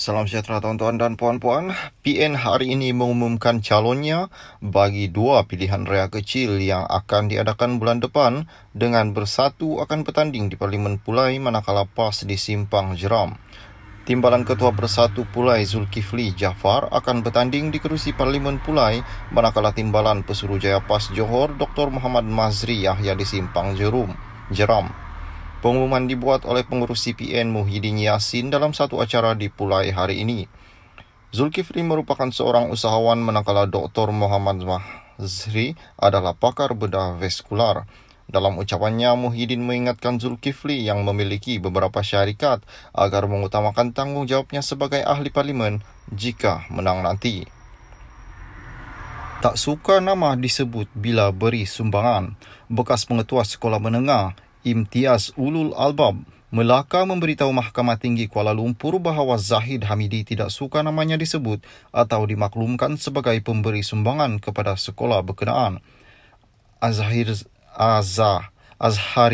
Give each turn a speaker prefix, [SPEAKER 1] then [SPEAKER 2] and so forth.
[SPEAKER 1] Salam sejahtera tuan-tuan dan puan-puan. PN hari ini mengumumkan calonnya bagi dua pilihan raya kecil yang akan diadakan bulan depan dengan bersatu akan bertanding di Parlimen Pulai manakala PAS di Simpang Jeram. Timbalan Ketua Bersatu Pulai Zulkifli Jafar akan bertanding di kerusi Parlimen Pulai manakala Timbalan Pesuruhjaya PAS Johor Dr. Muhammad Mazri Yahya di Simpang Jerum. Jeram. Jeram. Pengumuman dibuat oleh pengurus CPN Muhyiddin Yassin dalam satu acara di Pulai hari ini. Zulkifli merupakan seorang usahawan manakala Dr. Muhammad Mahzri adalah pakar bedah vaskular. Dalam ucapannya, Muhyiddin mengingatkan Zulkifli yang memiliki beberapa syarikat agar mengutamakan tanggungjawabnya sebagai ahli parlimen jika menang nanti. Tak suka nama disebut bila beri sumbangan. Bekas pengetua sekolah menengah Imtiaz Ulul Albab Melaka memberitahu Mahkamah Tinggi Kuala Lumpur bahawa Zahid Hamidi tidak suka namanya disebut atau dimaklumkan sebagai pemberi sumbangan kepada sekolah berkenaan. Azhir Azah Azhari